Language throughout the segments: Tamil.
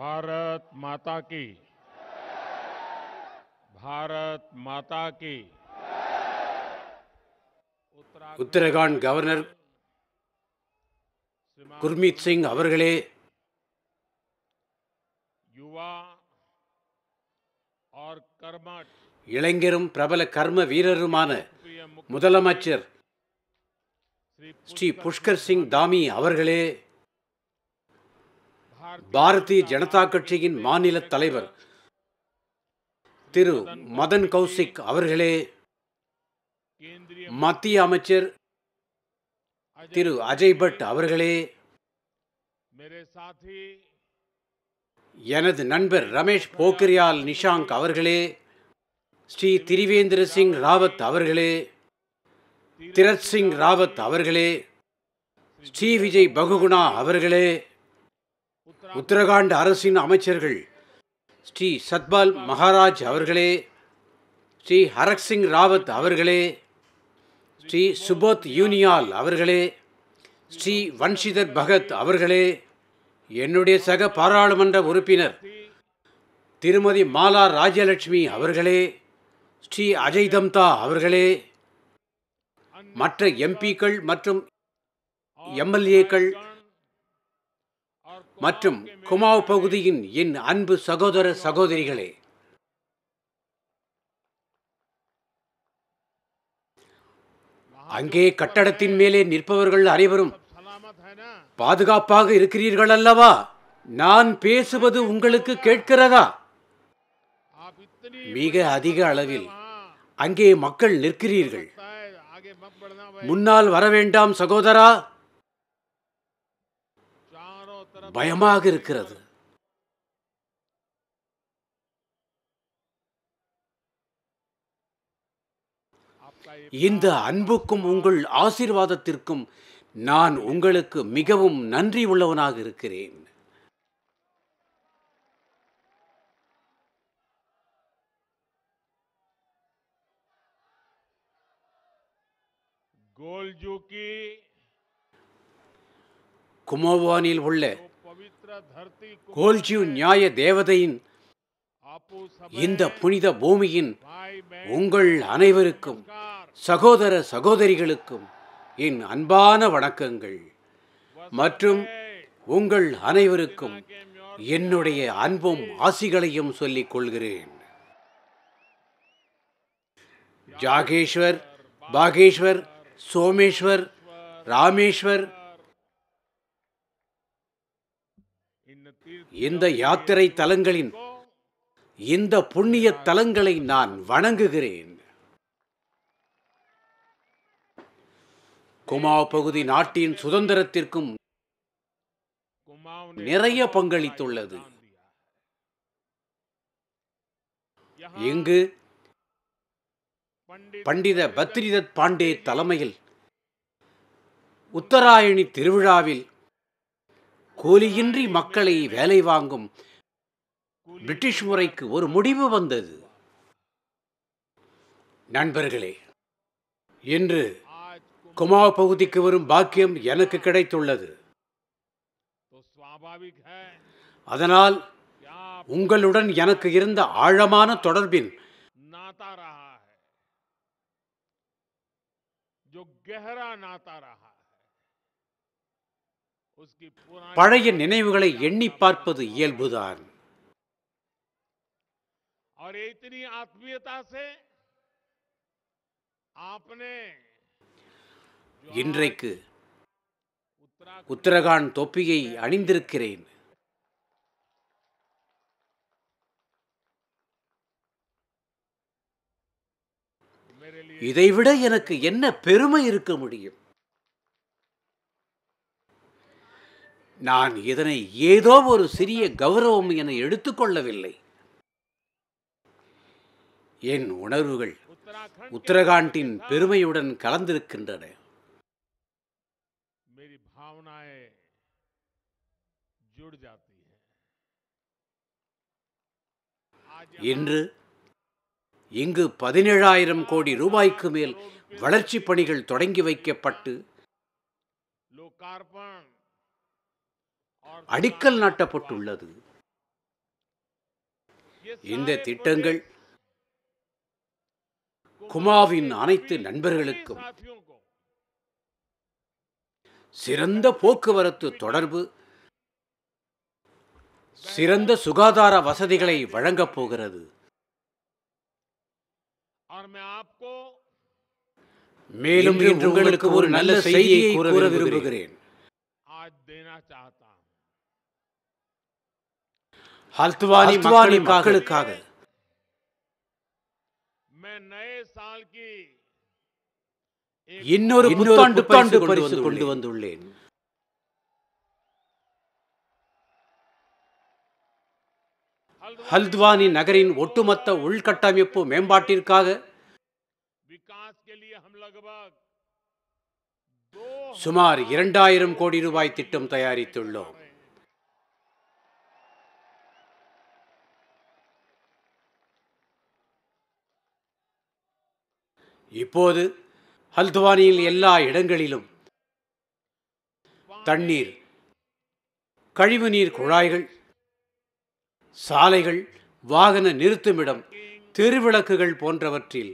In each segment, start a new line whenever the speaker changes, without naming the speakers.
ભારત માતા કી ભારત માતા કી
உத்தரகாண்ட் கவர்னர் குர்மீத் சிங் அவர்களே யுவா இளைஞரும் பிரபல கர்ம வீரருமான முதலமைச்சர் ஸ்ரீ புஷ்கர் சிங் தாமி அவர்களே பாரதிய ஜனதா கட்சியின் மாநில தலைவர் திரு மதன் கௌசிக் அவர்களே மத்திய அமைச்சர் திரு அஜய் பட் அவர்களே எனது நண்பர் ரமேஷ் போக்ரியால் நிஷாங்க் அவர்களே ஸ்ரீ திரிவேந்திர சிங் ராவத் அவர்களே திரத் சிங் ராவத் அவர்களே ஸ்ரீ விஜய் பகுகுணா அவர்களே உத்தரகாண்ட் அரசின் அமைச்சர்கள் ஸ்ரீ சத்பால் மகாராஜ் அவர்களே ஸ்ரீ ஹரக் சிங் ராவத் அவர்களே ஸ்ரீ சுபோத் யூனியால் அவர்களே ஸ்ரீ வன்ஷிதர் பகத் அவர்களே என்னுடைய சக பாராளுமன்ற உறுப்பினர் திருமதி மாலா ராஜலட்சுமி அவர்களே ஸ்ரீ அஜய் தம்தா அவர்களே மற்ற எம்பிக்கள் மற்றும் எம்எல்ஏக்கள் மற்றும் குமாவ் பகுதியின் என் அன்பு சகோதர சகோதரிகளே அங்கே கட்டடத்தின் மேலே நிற்பவர்கள் அனைவரும் பாதுகாப்பாக இருக்கிறீர்கள் அல்லவா நான் பேசுவது உங்களுக்கு கேட்கிறதா மிக அதிக அளவில் அங்கே மக்கள் நிற்கிறீர்கள் முன்னால் வர வேண்டாம் சகோதரா பயமாக இருக்கிறது இந்த அன்புக்கும் உங்கள் ஆசீர்வாதத்திற்கும் நான் உங்களுக்கு மிகவும் நன்றி உள்ளவனாக இருக்கிறேன்
கோல்ஜூக்கி
குமோவானில் உள்ள கோல்ஜிவ் நியாய தேவதையின் இந்த புனித பூமியின் உங்கள் அனைவருக்கும் சகோதர சகோதரிகளுக்கும் என் அன்பான வணக்கங்கள் மற்றும் உங்கள் அனைவருக்கும் என்னுடைய அன்பும் ஆசிகளையும் சொல்லிக் கொள்கிறேன் ஜாகேஸ்வர் பாகேஸ்வர் சோமேஸ்வர் ராமேஸ்வர் இந்த யாத்திரை தலங்களின் இந்த புண்ணிய தலங்களை நான் வணங்குகிறேன் குமாவ் பகுதி நாட்டின் சுதந்திரத்திற்கும் நிறைய பங்களித்துள்ளது இங்கு பண்டித பத்ரிதத் பாண்டே தலைமையில் உத்தராயணி திருவிழாவில் கூலியின்றி மக்களை வேலை வாங்கும் பிரிட்டிஷ் முறைக்கு ஒரு முடிவு வந்தது நண்பர்களே இன்று குமா பகுதிக்கு வரும் பாக்கியம் எனக்கு கிடைத்துள்ளது அதனால் உங்களுடன் எனக்கு இருந்த ஆழமான தொடர்பின்
जो गहरा नाता रहा
பழைய நினைவுகளை எண்ணி பார்ப்பது இயல்புதான் இன்றைக்கு உத்தரகாண்ட் தொப்பியை அணிந்திருக்கிறேன் இதைவிட எனக்கு என்ன பெருமை இருக்க முடியும் நான் இதனை ஏதோ ஒரு சிறிய கௌரவம் என எடுத்துக்கொள்ளவில்லை என் உணர்வுகள் உத்தரகாண்டின் பெருமையுடன் கலந்திருக்கின்றன இன்று இங்கு பதினேழாயிரம் கோடி ரூபாய்க்கு மேல் வளர்ச்சிப் பணிகள் தொடங்கி வைக்கப்பட்டு அடிக்கல் நாட்டப்பட்டுள்ளது
இந்த திட்டங்கள்
குமாவின் அனைத்து நண்பர்களுக்கும் சிறந்த போக்குவரத்து தொடர்பு சிறந்த சுகாதார வசதிகளை வழங்கப் போகிறது மேலும் இன்று உங்களுக்கு ஒரு நல்ல செய்தியை கூற விரும்புகிறேன் ஹல்துவானி மக்களுக்காக இன்னொரு புத்தாண்டு பரிசு கொண்டு வந்துள்ளேன் ஹல்துவானி நகரின் ஒட்டுமொத்த உள்கட்டமைப்பு மேம்பாட்டிற்காக சுமார் இரண்டாயிரம் கோடி ரூபாய் திட்டம் தயாரித்துள்ளோம் இப்போது ஹல்துவானியில் எல்லா இடங்களிலும் தண்ணீர் கழிவுநீர் குழாய்கள் சாலைகள் வாகன நிறுத்துமிடம் தெருவிளக்குகள் போன்றவற்றில்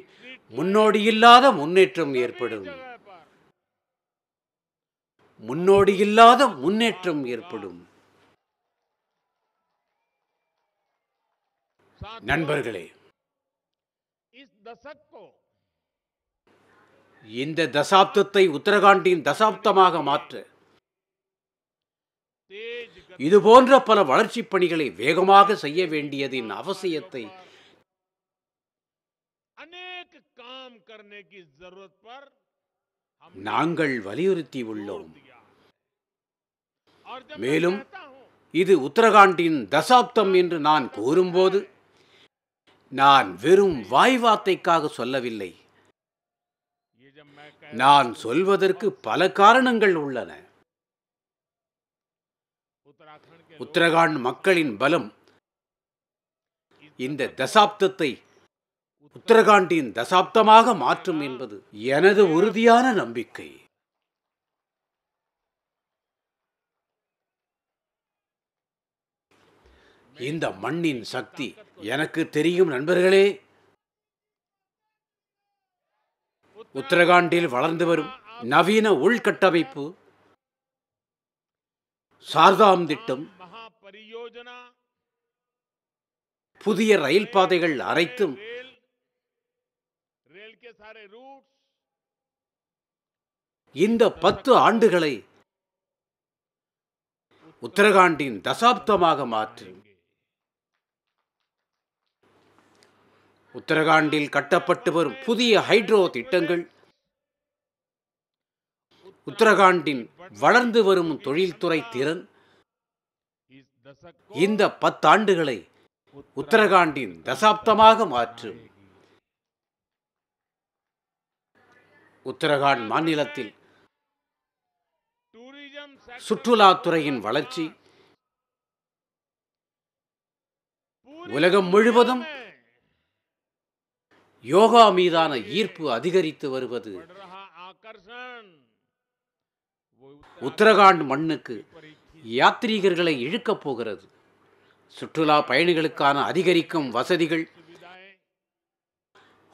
முன்னோடியில்லாத முன்னேற்றம் ஏற்படும் முன்னோடியில்லாத முன்னேற்றம் ஏற்படும் நண்பர்களே இந்த தசாப்தத்தை உத்தரகாண்டின் தசாப்தமாக மாற்ற இது போன்ற பல வளர்ச்சிப் பணிகளை வேகமாக செய்ய வேண்டியதின் அவசியத்தை நாங்கள் வலியுறுத்தி உள்ளோம் மேலும் இது உத்தரகாண்டின் தசாப்தம் என்று நான் கூறும்போது நான் வெறும் வாய்வார்த்தைக்காக சொல்லவில்லை நான் சொல்வதற்கு பல காரணங்கள் உள்ளன உத்தரகாண்ட் மக்களின் பலம் இந்த தசாப்தத்தை உத்தரகாண்டின் தசாப்தமாக மாற்றும் என்பது எனது உறுதியான நம்பிக்கை இந்த மண்ணின் சக்தி எனக்கு தெரியும் நண்பர்களே உத்தரகாண்டில் வளர்ந்து வரும் நவீன உள்கட்டமைப்பு சார்தாம் திட்டம் புதிய ரயில் பாதைகள் அனைத்தும் இந்த பத்து ஆண்டுகளை உத்தரகாண்டின் தசாப்தமாக மாற்றும் உத்தரகாண்டில் கட்டப்பட்டு வரும் புதிய ஹைட்ரோ திட்டங்கள் உத்தரகாண்டின் வளர்ந்து வரும் தொழில்துறை திறன் இந்த பத்தாண்டுகளை உத்தரகாண்டின் தசாப்தமாக மாற்றும் உத்தரகாண்ட் மாநிலத்தில் சுற்றுலாத்துறையின் வளர்ச்சி உலகம் முழுவதும் யோகா மீதான ஈர்ப்பு அதிகரித்து வருவது உத்தரகாண்ட் மண்ணுக்கு யாத்ரீகர்களை இழுக்கப் போகிறது சுற்றுலா பயணிகளுக்கான அதிகரிக்கும் வசதிகள்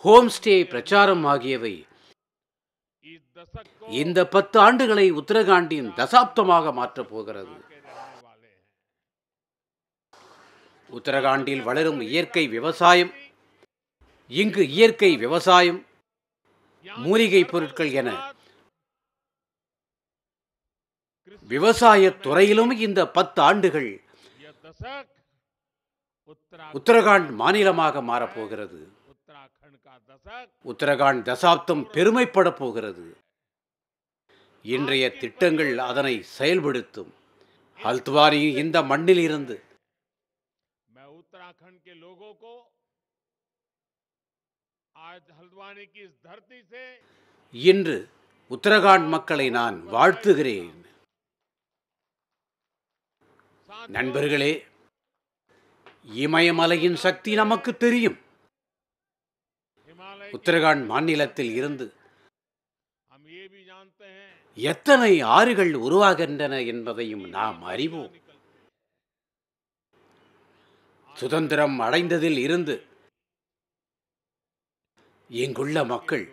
ஹோம் ஸ்டே பிரச்சாரம் ஆகியவை இந்த பத்து ஆண்டுகளை உத்தரகாண்டின் தசாப்தமாக மாற்றப் போகிறது உத்தரகாண்டில் வளரும் இயற்கை விவசாயம் இங்கு இயற்கை விவசாயம் மூலிகை பொருட்கள் என விவசாய துறையிலும் இந்த பத்து ஆண்டுகள் உத்தரகாண்ட் மாநிலமாக மாறப்போகிறது உத்தரகாண்ட் தசாப்தம் பெருமைப்பட போகிறது இன்றைய திட்டங்கள் அதனை செயல்படுத்தும் ஹல்த்வாரியின் இந்த மண்ணில் இருந்து இன்று உத்தரகாண்ட் மக்களை நான் வாழ்த்துகிறேன் நண்பர்களே இமயமலையின் சக்தி நமக்கு தெரியும் உத்தரகாண்ட் மாநிலத்தில் இருந்து எத்தனை ஆறுகள் உருவாகின்றன என்பதையும் நாம் அறிவோம் சுதந்திரம் அடைந்ததில் இருந்து இங்குள்ள மக்கள்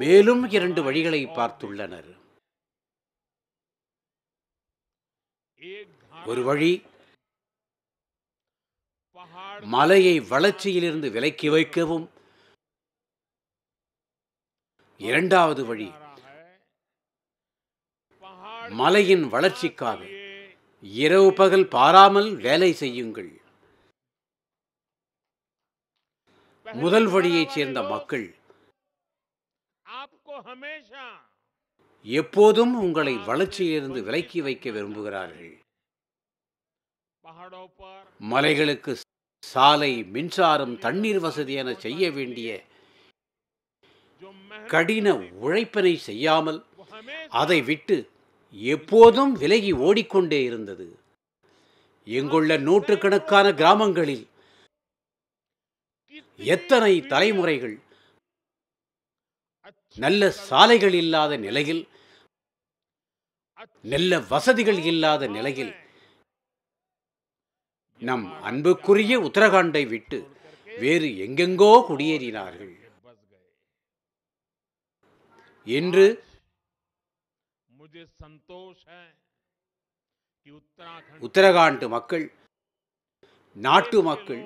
மேலும் இரண்டு வழிகளை பார்த்துள்ளனர் ஒரு வழி மலையை வளர்ச்சியிலிருந்து விலக்கி வைக்கவும் இரண்டாவது வழி மலையின் வளர்ச்சிக்காக இரவு பகல் பாராமல் வேலை செய்யுங்கள் முதல் வழியைச் சேர்ந்த மக்கள் எப்போதும் உங்களை வளர்ச்சியிலிருந்து விலக்கி வைக்க விரும்புகிறார்கள் மலைகளுக்கு சாலை மின்சாரம் தண்ணீர் வசதி என செய்ய வேண்டிய கடின உழைப்பினை செய்யாமல் அதை விட்டு எப்போதும் விலகி ஓடிக்கொண்டே இருந்தது எங்குள்ள நூற்றுக்கணக்கான கிராமங்களில் எத்தனை தலைமுறைகள் நல்ல சாலைகள் இல்லாத நிலையில் நல்ல வசதிகள் இல்லாத நிலையில் நம் அன்புக்குரிய உத்தரகாண்டை விட்டு வேறு எங்கெங்கோ குடியேறினார்கள் என்று உத்தரகாண்ட் மக்கள் நாட்டு மக்கள்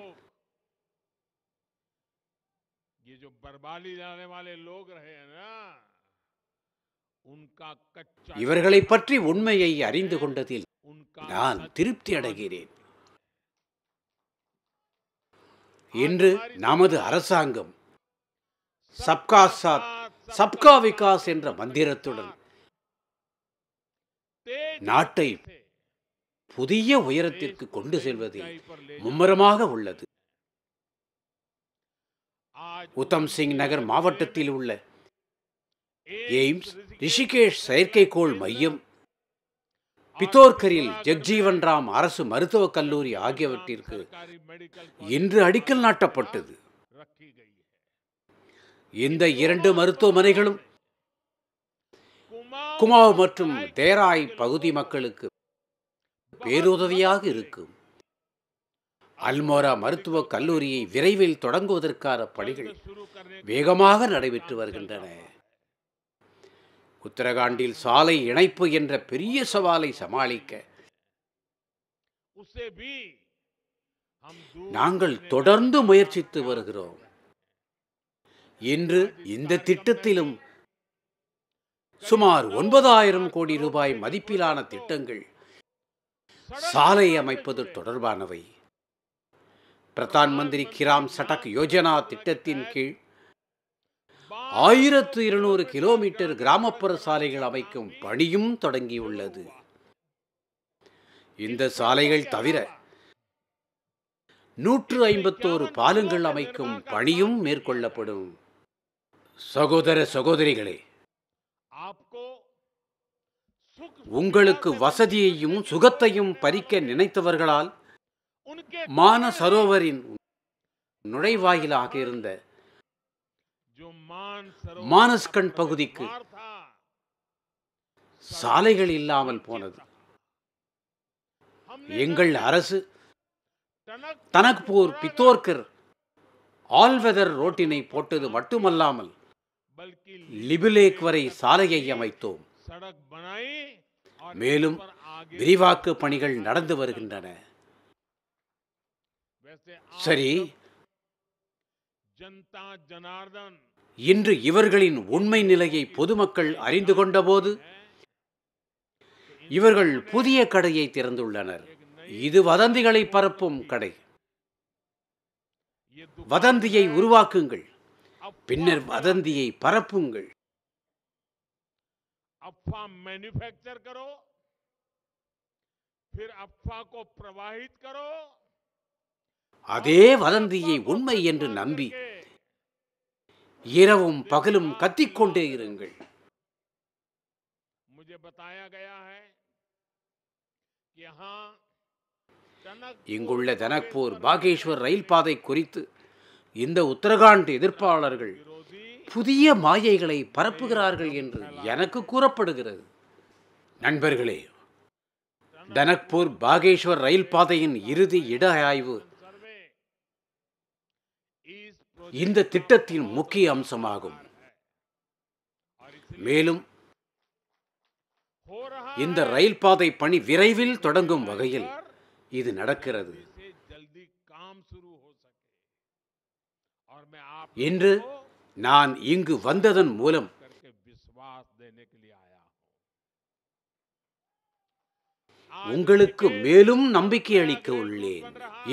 ये जो बर्बाली जाने वाले लोग रहे हैं ना இவர்களை பற்றி
உண்மையை அறிந்து கொண்டதில் நான் திருப்தி அடைகிறேன் இன்று நமது அரசாங்கம் சப்கா சாத் சப்கா விகாஸ் என்ற மந்திரத்துடன் நாட்டை புதிய உயரத்திற்கு கொண்டு செல்வதில் மும்முரமாக உள்ளது உத்தம் சிங் நகர் மாவட்டத்தில் உள்ள எய்ம்ஸ் ரிஷிகேஷ் செயற்கைக்கோள் மையம் பித்தோர்கரில் ஜெக்ஜீவன் ராம் அரசு மருத்துவக் கல்லூரி ஆகியவற்றிற்கு இன்று அடிக்கல் நாட்டப்பட்டது இந்த இரண்டு மருத்துவமனைகளும் குமாவ் மற்றும் தேராய் பகுதி மக்களுக்கு பேருதவியாக இருக்கும் அல்மோரா மருத்துவக் கல்லூரியை விரைவில் தொடங்குவதற்கான பணிகள் வேகமாக நடைபெற்று வருகின்றன உத்தரகாண்டில் சாலை இணைப்பு என்ற பெரிய சவாலை சமாளிக்க நாங்கள் தொடர்ந்து முயற்சித்து வருகிறோம் இன்று இந்த திட்டத்திலும் சுமார் ஒன்பதாயிரம் கோடி ரூபாய் மதிப்பிலான திட்டங்கள் சாலை அமைப்பது தொடர்பானவை பிரதான் மந்திரி கிராம் சடக் யோஜனா திட்டத்தின் கீழ் ஆயிரத்து இருநூறு கிலோமீட்டர் கிராமப்புற சாலைகள் அமைக்கும் பணியும் தொடங்கியுள்ளது இந்த சாலைகள் தவிர நூற்று ஐம்பத்தோரு பாலங்கள் அமைக்கும் பணியும் மேற்கொள்ளப்படும் சகோதர சகோதரிகளே உங்களுக்கு வசதியையும் சுகத்தையும் பறிக்க நினைத்தவர்களால் மான சரோவரின் நுழைவாயிலாக இருந்த மானஸ்கண் பகுதிக்கு சாலைகள் இல்லாமல் போனது எங்கள் அரசு தனக்பூர் பித்தோர்கர் ஆல்வெதர் ரோட்டினை போட்டது மட்டுமல்லாமல் லிபிலேக் வரை சாலையை அமைத்தோம் மேலும் விரிவாக்கு பணிகள் நடந்து வருகின்றன சரி இன்று இவர்களின் உண்மை நிலையை பொதுமக்கள் அறிந்து கொண்டபோது இவர்கள் புதிய கடையை திறந்துள்ளனர் இது வதந்திகளை பரப்பும் கடை வதந்தியை உருவாக்குங்கள் பின்னர் வதந்தியை பரப்புங்கள் அதே வதந்தியை உண்மை என்று நம்பி இரவும் பகலும் கத்திக்கொண்டே இருங்கள் இங்குள்ள தனக்பூர் பாகேஸ்வர் ரயில் பாதை குறித்து இந்த உத்தரகாண்ட் எதிர்ப்பாளர்கள் புதிய மாயைகளை பரப்புகிறார்கள் என்று எனக்கு கூறப்படுகிறது நண்பர்களே தனக்பூர் பாகேஸ்வர் ரயில் பாதையின் இறுதி இட ஆய்வு இந்த திட்டத்தின் முக்கிய அம்சமாகும் மேலும் இந்த ரயில் பாதை பணி விரைவில் தொடங்கும் வகையில் இது நடக்கிறது இன்று நான் இங்கு வந்ததன் மூலம் உங்களுக்கு மேலும் நம்பிக்கை அளிக்க உள்ளேன்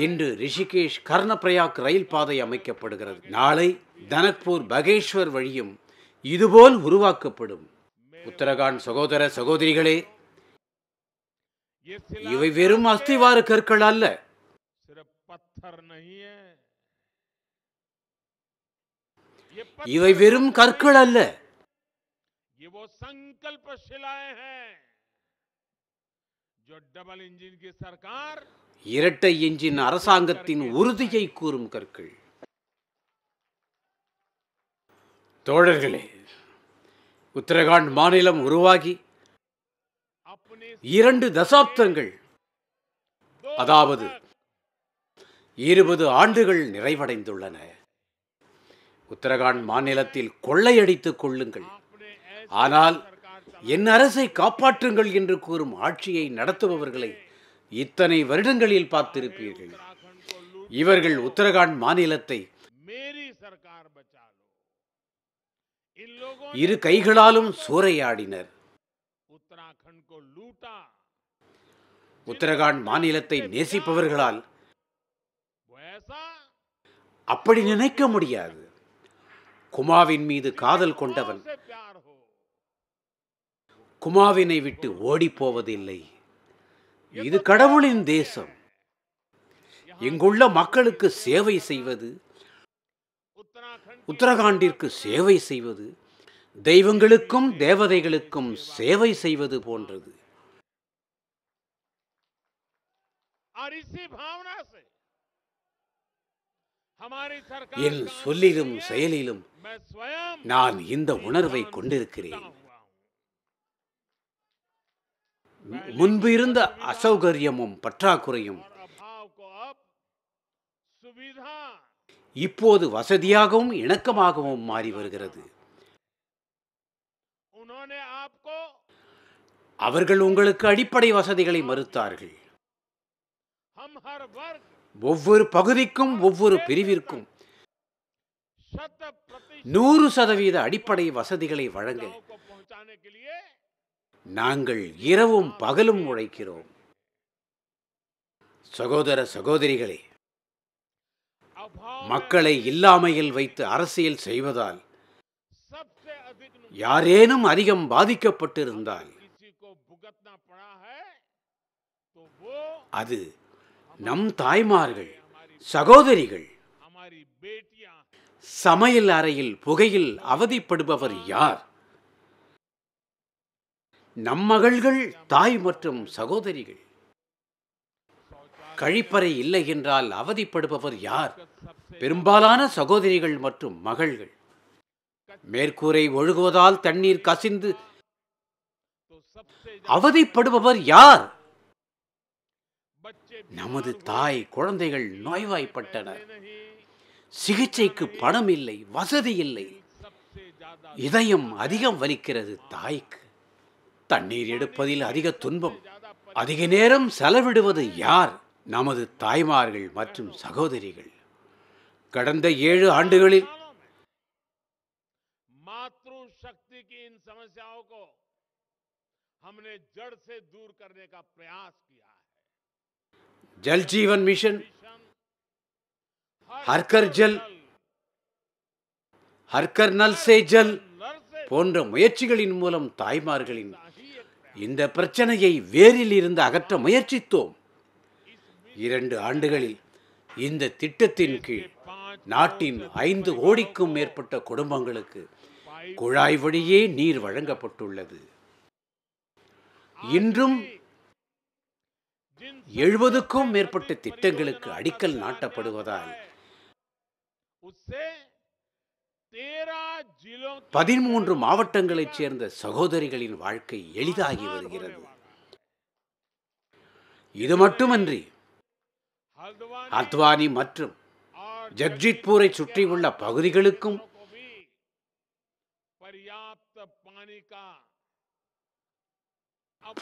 இன்று ரிஷிகேஷ் கர்ணபிரயாக் ரயில் பாதை அமைக்கப்படுகிறது நாளை தனக்பூர் பகேஸ்வர் வழியும் இதுபோல் உருவாக்கப்படும் உத்தரகாண்ட் சகோதர சகோதரிகளே
இவை வெறும் அஸ்திவார
கற்கள் அல்ல இவை வெறும் கற்கள் அல்ல இரட்டை எஞ்சின் அரசாங்கத்தின் உறுதியை கூறும் கற்கள் தோழர்களே உத்தரகாண்ட் மாநிலம் உருவாகி இரண்டு தசாப்தங்கள் அதாவது இருபது ஆண்டுகள் நிறைவடைந்துள்ளன உத்தரகாண்ட் மாநிலத்தில் கொள்ளையடித்துக் கொள்ளுங்கள் ஆனால் என் அரசை காப்பாற்றுங்கள் என்று கூறும் ஆட்சியை நடத்துபவர்களை இத்தனை வருடங்களில் பார்த்திருப்பீர்கள் இவர்கள் உத்தரகாண்ட் மாநிலத்தை இரு கைகளாலும் சூறையாடினர் உத்தரகாண்ட் மாநிலத்தை நேசிப்பவர்களால் அப்படி நினைக்க முடியாது குமாவின் மீது காதல் கொண்டவன் குமாவினை விட்டு போவதில்லை இது கடவுளின் தேசம் இங்குள்ள மக்களுக்கு சேவை செய்வது உத்தரகாண்டிற்கு சேவை செய்வது தெய்வங்களுக்கும் தேவதைகளுக்கும் சேவை செய்வது போன்றது என் சொல்லிலும் செயலிலும் நான் இந்த உணர்வை கொண்டிருக்கிறேன் முன்பு இருந்த அசௌகரியமும் பற்றாக்குறையும் இப்போது வசதியாகவும் இணக்கமாகவும் மாறி வருகிறது அவர்கள் உங்களுக்கு அடிப்படை வசதிகளை மறுத்தார்கள் ஒவ்வொரு பகுதிக்கும் ஒவ்வொரு பிரிவிற்கும் நூறு சதவீத அடிப்படை வசதிகளை வழங்க நாங்கள் இரவும் பகலும் உழைக்கிறோம் சகோதர சகோதரிகளே மக்களை இல்லாமையில் வைத்து அரசியல் செய்வதால் யாரேனும் அதிகம் பாதிக்கப்பட்டிருந்தால் அது நம் தாய்மார்கள் சகோதரிகள் சமையல் அறையில் புகையில் அவதிப்படுபவர் யார் நம் மகள்கள் தாய் மற்றும் சகோதரிகள் கழிப்பறை இல்லை என்றால் அவதிப்படுபவர் யார் பெரும்பாலான சகோதரிகள் மற்றும் மகள்கள் மேற்கூரை ஒழுகுவதால் தண்ணீர் கசிந்து அவதிப்படுபவர் யார் நமது தாய் குழந்தைகள் நோய்வாய்ப்பட்டனர் சிகிச்சைக்கு பணம் இல்லை வசதி இல்லை இதயம் அதிகம் வலிக்கிறது தாய்க்கு தண்ணீர் எடுப்பதில் அதிக துன்பம் அதிக நேரம் செலவிடுவது யார் நமது தாய்மார்கள் மற்றும் சகோதரிகள் கடந்த ஏழு ஆண்டுகளில்
மாத்ரு சக்தி கி இன் சமஸ்யாவுக்கு
ஹர்கர் நல் ஜல் போன்ற முயற்சிகளின் மூலம் தாய்மார்களின் இந்த பிரச்சனையை வேரில் இருந்து அகற்ற முயற்சித்தோம் இரண்டு ஆண்டுகளில் இந்த திட்டத்தின் கீழ் நாட்டின் ஐந்து கோடிக்கும் மேற்பட்ட குடும்பங்களுக்கு குழாய் வழியே நீர் வழங்கப்பட்டுள்ளது இன்றும் எழுபதுக்கும் மேற்பட்ட திட்டங்களுக்கு அடிக்கல் நாட்டப்படுவதால் பதிமூன்று மாவட்டங்களைச் சேர்ந்த சகோதரிகளின் வாழ்க்கை எளிதாகி வருகிறது இது மட்டுமன்றி அத்வானி மற்றும்
ஜக்ஜித்பூரை
சுற்றியுள்ள பகுதிகளுக்கும்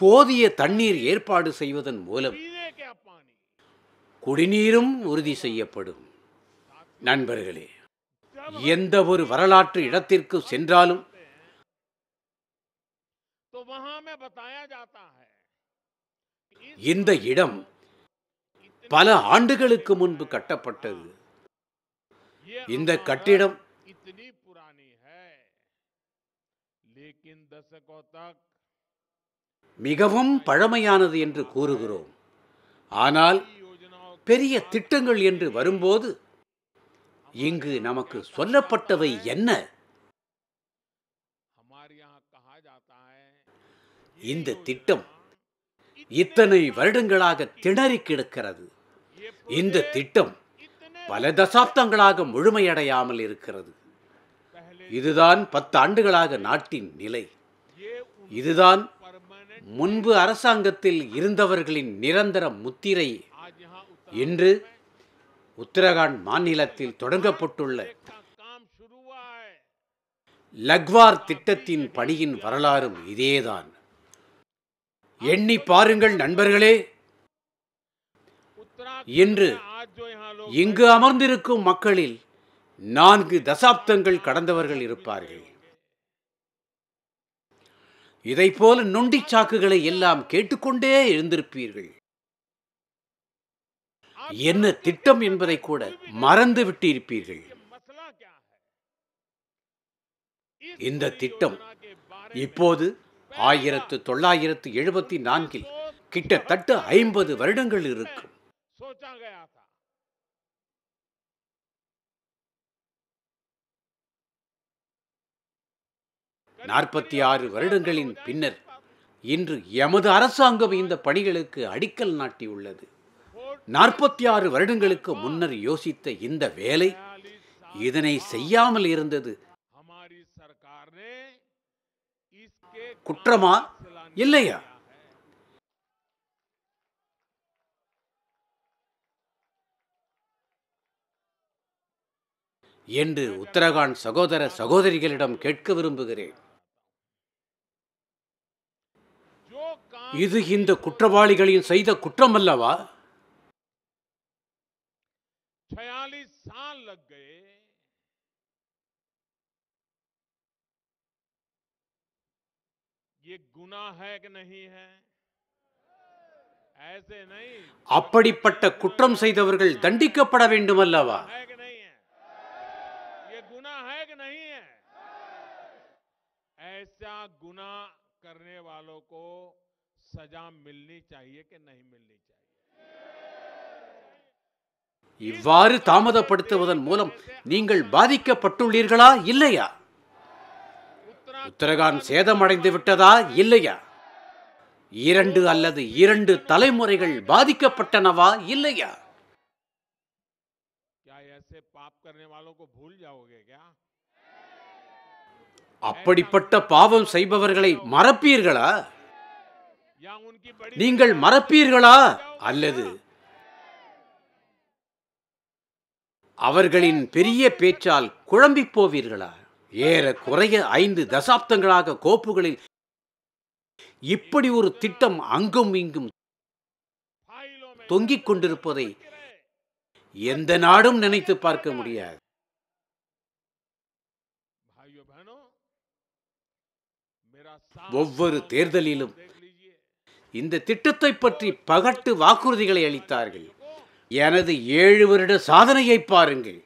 போதிய தண்ணீர் ஏற்பாடு செய்வதன் மூலம் குடிநீரும் உறுதி செய்யப்படும் நண்பர்களே எந்த ஒரு வரலாற்று இடத்திற்கு சென்றாலும் இந்த இடம் பல ஆண்டுகளுக்கு முன்பு கட்டப்பட்டது
இந்த கட்டிடம்
மிகவும் பழமையானது என்று கூறுகிறோம் ஆனால் பெரிய திட்டங்கள் என்று வரும்போது இங்கு நமக்கு சொல்லப்பட்டவை என்ன இந்த திட்டம் இத்தனை வருடங்களாக திணறி கிடக்கிறது இந்த திட்டம் பல தசாப்தங்களாக முழுமையடையாமல் இருக்கிறது இதுதான் பத்து ஆண்டுகளாக நாட்டின் நிலை இதுதான் முன்பு அரசாங்கத்தில் இருந்தவர்களின் நிரந்தர முத்திரை இன்று உத்தரகாண்ட் மாநிலத்தில் தொடங்கப்பட்டுள்ள லக்வார் திட்டத்தின் பணியின் வரலாறும் இதேதான் எண்ணி பாருங்கள் நண்பர்களே இன்று இங்கு அமர்ந்திருக்கும் மக்களில் நான்கு தசாப்தங்கள் கடந்தவர்கள் இருப்பார்கள் இதைப்போல நொண்டிச்சாக்குகளை எல்லாம் கேட்டுக்கொண்டே எழுந்திருப்பீர்கள் என்ன திட்டம் என்பதை கூட மறந்து விட்டிருப்பீர்கள் இந்த திட்டம் இப்போது ஆயிரத்து தொள்ளாயிரத்து எழுபத்தி நான்கில் கிட்டத்தட்ட ஐம்பது வருடங்கள் இருக்கும் நாற்பத்தி ஆறு வருடங்களின் பின்னர் இன்று எமது அரசாங்கம் இந்த பணிகளுக்கு அடிக்கல் நாட்டியுள்ளது நாற்பத்தி ஆறு வருடங்களுக்கு முன்னர் யோசித்த இந்த வேலை இதனை செய்யாமல் இருந்தது குற்றமா இல்லையா என்று உத்தரகாண்ட் சகோதர சகோதரிகளிடம் கேட்க விரும்புகிறேன் இது இந்த குற்றவாளிகளின் செய்த குற்றம் அல்லவா छियालीस साल लग गए
ये गुना है कि नहीं है ऐसे नहीं
அப்படிப்பட்ட குற்றம் செய்தவர்கள் தண்டிக்கப்பட வேண்டும் அல்லவா
ऐसा गुना करने वालों को सजा मिलनी चाहिए कि नहीं मिलनी चाहिए
இவ்வாறு தாமதப்படுத்துவதன் மூலம் நீங்கள் பாதிக்கப்பட்டுள்ளீர்களா இல்லையா உத்தரகாண்ட் சேதமடைந்து விட்டதா இல்லையா இரண்டு அல்லது இரண்டு தலைமுறைகள் பாதிக்கப்பட்டனவா இல்லையா அப்படிப்பட்ட பாவம் செய்பவர்களை மறப்பீர்களா நீங்கள் மறப்பீர்களா அல்லது அவர்களின் பெரிய பேச்சால் குழம்பி போவீர்களா ஏற குறைய ஐந்து தசாப்தங்களாக கோப்புகளில் இப்படி ஒரு திட்டம் அங்கும் இங்கும் தொங்கிக் கொண்டிருப்பதை எந்த நாடும் நினைத்து பார்க்க முடியாது ஒவ்வொரு தேர்தலிலும் இந்த திட்டத்தை பற்றி பகட்டு வாக்குறுதிகளை அளித்தார்கள் எனது ஏழு வருட சாதனையை பாருங்கள்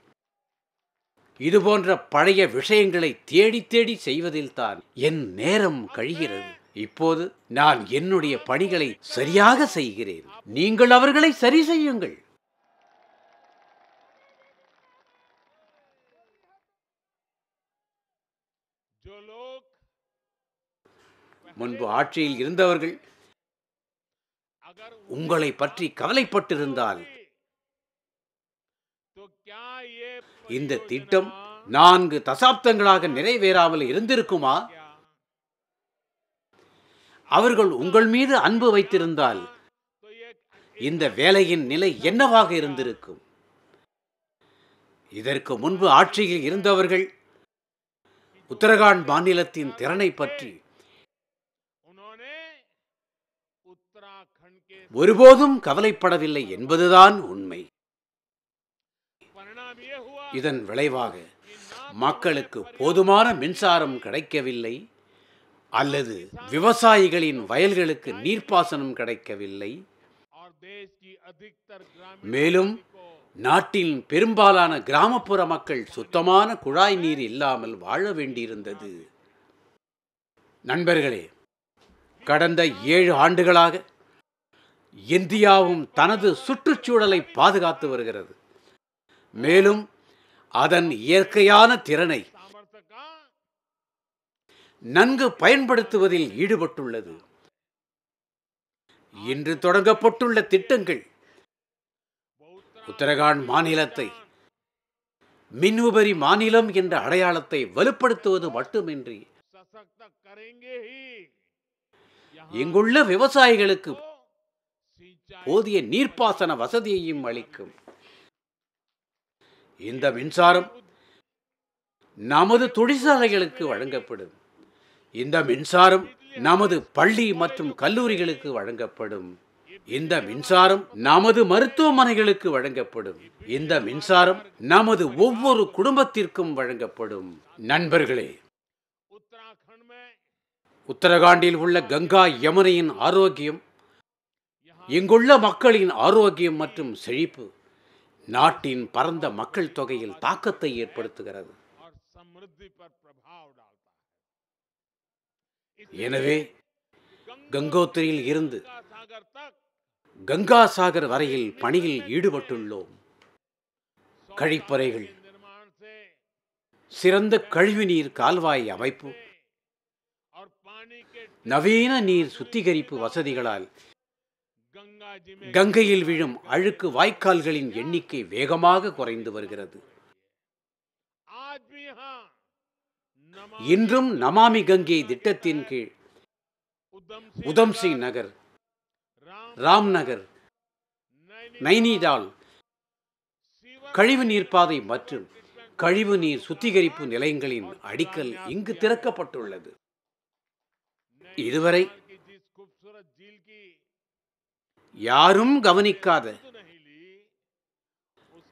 இதுபோன்ற பழைய விஷயங்களை தேடி தேடி செய்வதில்தான் என் நேரம் கழிகிறது இப்போது நான் என்னுடைய பணிகளை சரியாக செய்கிறேன் நீங்கள் அவர்களை சரி செய்யுங்கள் முன்பு ஆட்சியில் இருந்தவர்கள் உங்களை பற்றி கவலைப்பட்டிருந்தால் இந்த திட்டம் நான்கு தசாப்தங்களாக நிறைவேறாமல் இருந்திருக்குமா அவர்கள் உங்கள் மீது அன்பு வைத்திருந்தால் இந்த வேலையின் நிலை என்னவாக இருந்திருக்கும் இதற்கு முன்பு ஆட்சியில் இருந்தவர்கள் உத்தரகாண்ட் மாநிலத்தின் திறனை பற்றி ஒருபோதும் கவலைப்படவில்லை என்பதுதான் உண்மை இதன் விளைவாக மக்களுக்கு போதுமான மின்சாரம் கிடைக்கவில்லை அல்லது விவசாயிகளின் வயல்களுக்கு நீர்ப்பாசனம் கிடைக்கவில்லை மேலும் நாட்டின் பெரும்பாலான கிராமப்புற மக்கள் சுத்தமான குழாய் நீர் இல்லாமல் வாழ வேண்டியிருந்தது நண்பர்களே கடந்த ஏழு ஆண்டுகளாக இந்தியாவும் தனது சுற்றுச்சூழலை பாதுகாத்து வருகிறது மேலும் அதன் இயற்கையான திறனை நன்கு பயன்படுத்துவதில் ஈடுபட்டுள்ளது இன்று தொடங்கப்பட்டுள்ள திட்டங்கள் உத்தரகாண்ட் மாநிலத்தை மின்உபரி மாநிலம் என்ற அடையாளத்தை வலுப்படுத்துவது மட்டுமின்றி இங்குள்ள விவசாயிகளுக்கு போதிய நீர்ப்பாசன வசதியையும் அளிக்கும் இந்த மின்சாரம் நமது தொழிற்சாலைகளுக்கு வழங்கப்படும் இந்த மின்சாரம் நமது பள்ளி மற்றும் கல்லூரிகளுக்கு வழங்கப்படும் இந்த மின்சாரம் நமது மருத்துவமனைகளுக்கு வழங்கப்படும் இந்த மின்சாரம் நமது ஒவ்வொரு குடும்பத்திற்கும் வழங்கப்படும் நண்பர்களே உத்தரகாண்டில் உள்ள கங்கா யமுனையின் ஆரோக்கியம் இங்குள்ள மக்களின் ஆரோக்கியம் மற்றும் செழிப்பு நாட்டின் பரந்த மக்கள் தொகையில் தாக்கத்தை ஏற்படுத்துகிறது எனவே கங்கோத்திரியில் இருந்து கங்காசாகர் வரையில் பணியில் ஈடுபட்டுள்ளோம் கழிப்பறைகள் சிறந்த கழிவுநீர் கால்வாய் அமைப்பு நவீன நீர் சுத்திகரிப்பு வசதிகளால் கங்கையில் விழும் அழுக்கு வாய்க்கால்களின் எண்ணிக்கை வேகமாக குறைந்து வருகிறது இன்றும் நமாமி கங்கை திட்டத்தின் கீழ் உதம்சிங் நகர் ராம்நகர் நைனிடால் கழிவு நீர்ப்பாதை மற்றும் கழிவு நீர் சுத்திகரிப்பு நிலையங்களின் அடிக்கல் இங்கு திறக்கப்பட்டுள்ளது இதுவரை யாரும் கவனிக்காத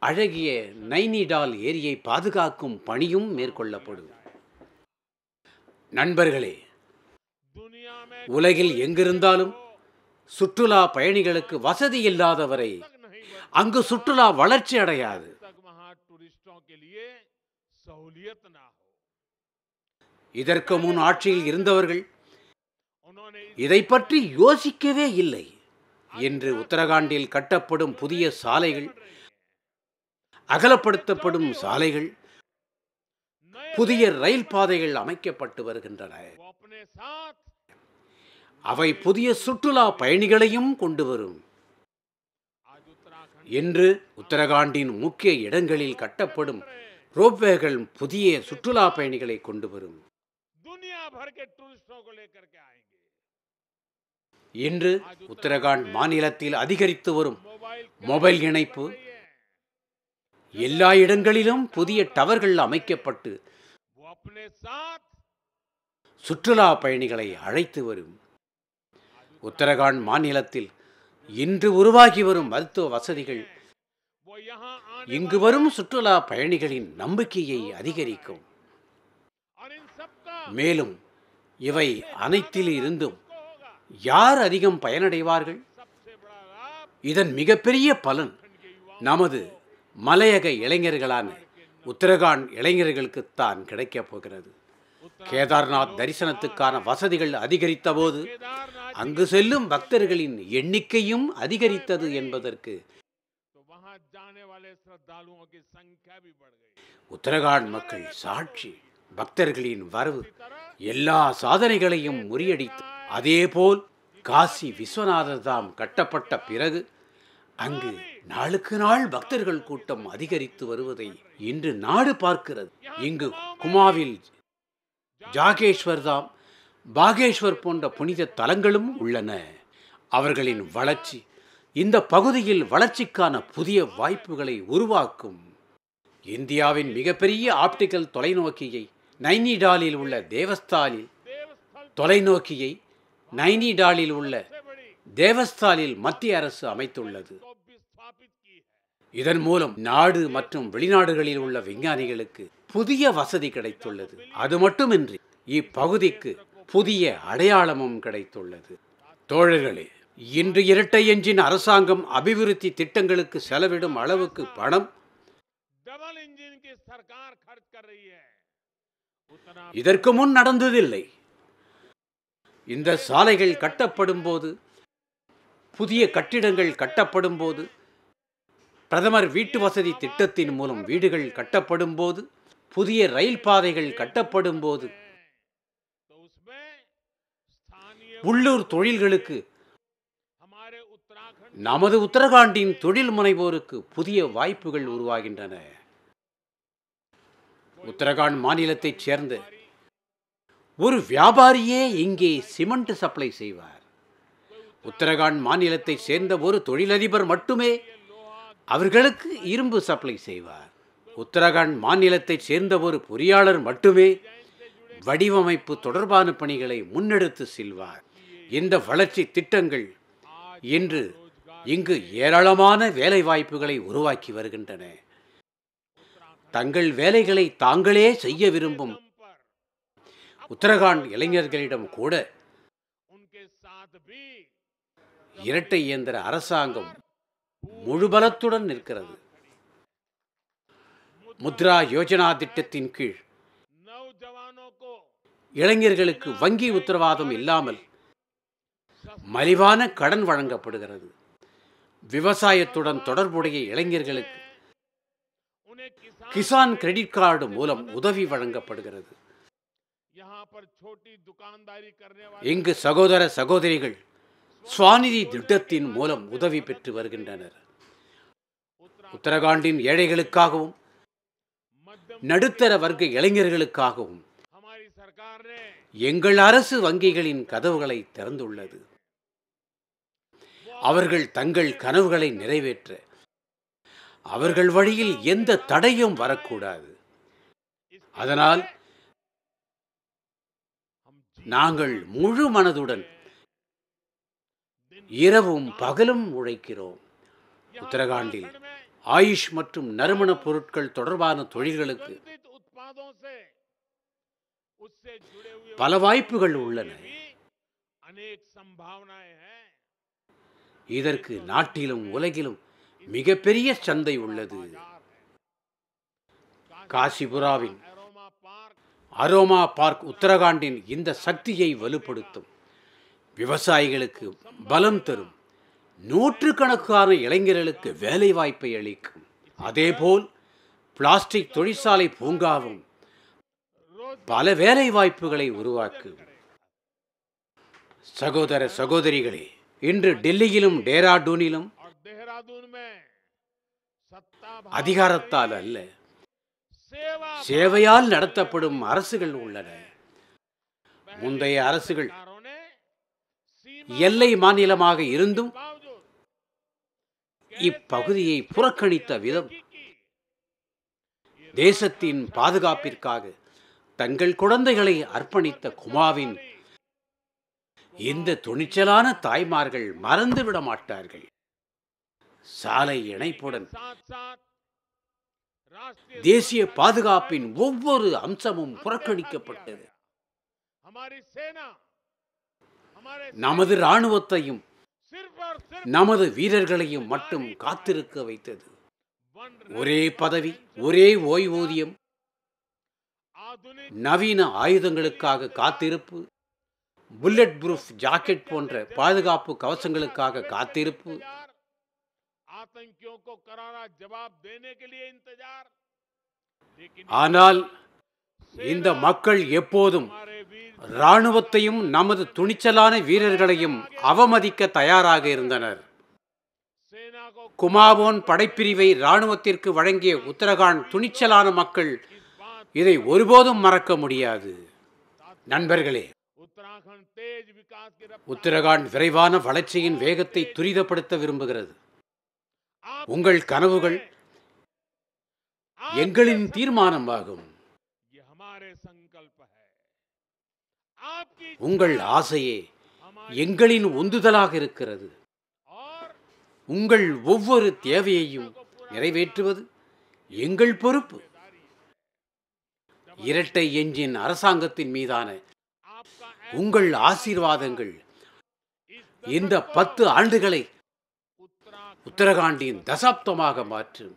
அழகிய நைனிடால் ஏரியை பாதுகாக்கும் பணியும் மேற்கொள்ளப்படும் நண்பர்களே உலகில் எங்கிருந்தாலும் சுற்றுலா பயணிகளுக்கு வசதி இல்லாதவரை அங்கு சுற்றுலா வளர்ச்சி அடையாது இதற்கு முன் ஆட்சியில் இருந்தவர்கள் இதை பற்றி யோசிக்கவே இல்லை இன்று உத்தரகாண்டில் கட்டப்படும் புதிய சாலைகள் அகலப்படுத்தப்படும் சாலைகள் புதிய ரயில் பாதைகள் அமைக்கப்பட்டு வருகின்றன அவை புதிய சுற்றுலா பயணிகளையும் கொண்டு வரும் இன்று உத்தரகாண்டின் முக்கிய இடங்களில் கட்டப்படும் ரோப்வேகள் புதிய சுற்றுலா பயணிகளை கொண்டு வரும் இன்று உத்தரகாண்ட் மாநிலத்தில் அதிகரித்து வரும் மொபைல் இணைப்பு எல்லா இடங்களிலும் புதிய டவர்கள் அமைக்கப்பட்டு சுற்றுலா பயணிகளை அழைத்து வரும் உத்தரகாண்ட் மாநிலத்தில் இன்று உருவாகி வரும் மருத்துவ வசதிகள் இங்கு வரும் சுற்றுலா பயணிகளின் நம்பிக்கையை அதிகரிக்கும் மேலும் இவை அனைத்தில் இருந்தும் யார் அதிகம் பயனடைவார்கள் இதன் மிகப்பெரிய பலன் நமது மலையக இளைஞர்களான உத்தரகாண்ட் இளைஞர்களுக்குத்தான் கிடைக்கப் போகிறது கேதார்நாத் தரிசனத்துக்கான வசதிகள் அதிகரித்த போது அங்கு செல்லும் பக்தர்களின் எண்ணிக்கையும் அதிகரித்தது என்பதற்கு உத்தரகாண்ட் மக்கள் சாட்சி பக்தர்களின் வரவு எல்லா சாதனைகளையும் முறியடித்து அதேபோல் காசி விஸ்வநாதர் தாம் கட்டப்பட்ட பிறகு அங்கு நாளுக்கு நாள் பக்தர்கள் கூட்டம் அதிகரித்து வருவதை இன்று நாடு பார்க்கிறது இங்கு குமாவில் ஜாகேஸ்வர் தாம் பாகேஸ்வர் போன்ற புனித தலங்களும் உள்ளன அவர்களின் வளர்ச்சி இந்த பகுதியில் வளர்ச்சிக்கான புதிய வாய்ப்புகளை உருவாக்கும் இந்தியாவின் மிகப்பெரிய ஆப்டிக்கல் தொலைநோக்கியை நைனிடாலில் உள்ள தேவஸ்தாலில் தொலைநோக்கியை நைனிடாலில் உள்ள தேவஸ்தாலில் மத்திய அரசு அமைத்துள்ளது இதன் மூலம் நாடு மற்றும் வெளிநாடுகளில் உள்ள விஞ்ஞானிகளுக்கு புதிய வசதி கிடைத்துள்ளது அது மட்டுமின்றி இப்பகுதிக்கு புதிய அடையாளமும் கிடைத்துள்ளது தோழர்களே இன்று இரட்டை எஞ்சின் அரசாங்கம் அபிவிருத்தி திட்டங்களுக்கு செலவிடும் அளவுக்கு பணம் இதற்கு முன் நடந்ததில்லை இந்த சாலைகள் கட்டப்படும் போது புதிய கட்டிடங்கள் கட்டப்படும் போது பிரதமர் வீட்டு வசதி திட்டத்தின் மூலம் வீடுகள் கட்டப்படும் போது புதிய ரயில் பாதைகள் கட்டப்படும் போது உள்ளூர் தொழில்களுக்கு நமது உத்தரகாண்டின் தொழில் முனைவோருக்கு புதிய வாய்ப்புகள் உருவாகின்றன உத்தரகாண்ட் மாநிலத்தைச் சேர்ந்து ஒரு வியாபாரியே இங்கே சிமெண்ட் சப்ளை செய்வார் உத்தரகாண்ட் மாநிலத்தைச் சேர்ந்த ஒரு தொழிலதிபர் மட்டுமே அவர்களுக்கு இரும்பு சப்ளை செய்வார் உத்தரகாண்ட் மாநிலத்தைச் சேர்ந்த ஒரு பொறியாளர் மட்டுமே வடிவமைப்பு தொடர்பான பணிகளை முன்னெடுத்து செல்வார் இந்த வளர்ச்சி திட்டங்கள் இன்று இங்கு ஏராளமான வேலைவாய்ப்புகளை உருவாக்கி வருகின்றன தங்கள் வேலைகளை தாங்களே செய்ய விரும்பும் உத்தரகாண்ட் இளைஞர்களிடம் கூட இரட்டை இயந்திர அரசாங்கம் முழுபலத்துடன் நிற்கிறது முத்ரா யோஜனா திட்டத்தின் கீழ் இளைஞர்களுக்கு வங்கி உத்தரவாதம் இல்லாமல் மலிவான கடன் வழங்கப்படுகிறது விவசாயத்துடன் தொடர்புடைய இளைஞர்களுக்கு கிசான் கிரெடிட் கார்டு மூலம் உதவி வழங்கப்படுகிறது இங்கு சகோதர சகோதரிகள் சுவாநிதி திட்டத்தின் மூலம் உதவி பெற்று வருகின்றனர் உத்தரகாண்டின் ஏழைகளுக்காகவும் நடுத்தர வர்க்க இளைஞர்களுக்காகவும் எங்கள் அரசு வங்கிகளின் கதவுகளை திறந்துள்ளது அவர்கள் தங்கள் கனவுகளை நிறைவேற்ற அவர்கள் வழியில் எந்த தடையும் வரக்கூடாது அதனால் நாங்கள் முழு மனதுடன் இரவும் பகலும் உழைக்கிறோம் உத்தரகாண்டில் ஆயுஷ் மற்றும் நறுமணப் பொருட்கள் தொடர்பான தொழில்களுக்கு பல வாய்ப்புகள் உள்ளன இதற்கு நாட்டிலும் உலகிலும் மிகப்பெரிய சந்தை உள்ளது காசிபுராவின் அரோமா பார்க் உத்தரகாண்டின் இந்த சக்தியை வலுப்படுத்தும் விவசாயிகளுக்கு பலம் தரும் நூற்றுக்கணக்கான இளைஞர்களுக்கு வேலை வாய்ப்பை அளிக்கும் அதேபோல் பிளாஸ்டிக் தொழிற்சாலை பூங்காவும் பல வேலை வாய்ப்புகளை உருவாக்கும் சகோதர சகோதரிகளே இன்று டெல்லியிலும் டேராடூனிலும் அதிகாரத்தால் அல்ல சேவையால் நடத்தப்படும் அரசுகள் உள்ளன முந்தைய அரசுகள் எல்லை மாநிலமாக இருந்தும் இப்பகுதியை புறக்கணித்த விதம் தேசத்தின் பாதுகாப்பிற்காக தங்கள் குழந்தைகளை அர்ப்பணித்த குமாவின் இந்த துணிச்சலான தாய்மார்கள் மறந்துவிட மாட்டார்கள் சாலை இணைப்புடன் தேசிய பாதுகாப்பின் ஒவ்வொரு அம்சமும் புறக்கணிக்கப்பட்டது நமது இராணுவத்தையும் நமது வீரர்களையும் மட்டும் காத்திருக்க வைத்தது ஒரே பதவி ஒரே ஓய்வூதியம் நவீன ஆயுதங்களுக்காக காத்திருப்பு புல்லட் ப்ரூஃப் ஜாக்கெட் போன்ற பாதுகாப்பு கவசங்களுக்காக காத்திருப்பு ஆனால் இந்த மக்கள் எப்போதும் இராணுவத்தையும் நமது துணிச்சலான வீரர்களையும் அவமதிக்க தயாராக இருந்தனர் குமாவோன் படைப்பிரிவை ராணுவத்திற்கு வழங்கிய உத்தரகாண்ட் துணிச்சலான மக்கள் இதை ஒருபோதும் மறக்க முடியாது நண்பர்களே உத்தரகாண்ட் விரைவான வளர்ச்சியின் வேகத்தை துரிதப்படுத்த விரும்புகிறது உங்கள் கனவுகள் எங்களின் தீர்மானமாகும் உங்கள் ஆசையே எங்களின் உந்துதலாக இருக்கிறது உங்கள் ஒவ்வொரு தேவையையும் நிறைவேற்றுவது எங்கள் பொறுப்பு இரட்டை எஞ்சின் அரசாங்கத்தின் மீதான உங்கள் ஆசீர்வாதங்கள் இந்த பத்து ஆண்டுகளை உத்தரகாண்டியின் தசாப்தமாக மாற்றும்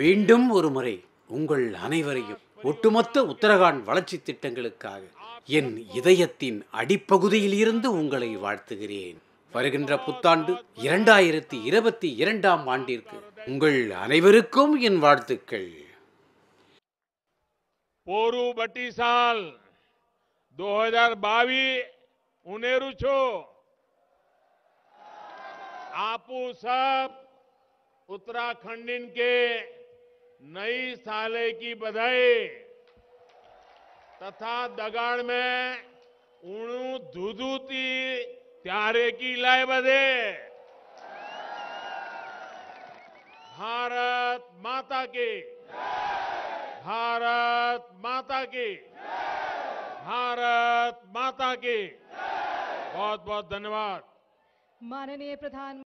மீண்டும் ஒரு முறை உங்கள் அனைவரையும் ஒட்டுமொத்த உத்தரகாண்ட் வளர்ச்சி திட்டங்களுக்காக என் இதயத்தின் அடிப்பகுதியில் இருந்து உங்களை வாழ்த்துகிறேன் வருகின்ற புத்தாண்டு இரண்டாயிரத்தி இருபத்தி இரண்டாம் ஆண்டிற்கு உங்கள் அனைவருக்கும் என் வாழ்த்துக்கள்
2022 आपू सब उत्तराखंड के नई साले की बधाई तथा दगाड़ में उणु धुदूती त्यारे की लय बधे भारत माता के भारत माता के भारत माता के बहुत बहुत धन्यवाद माननीय प्रधान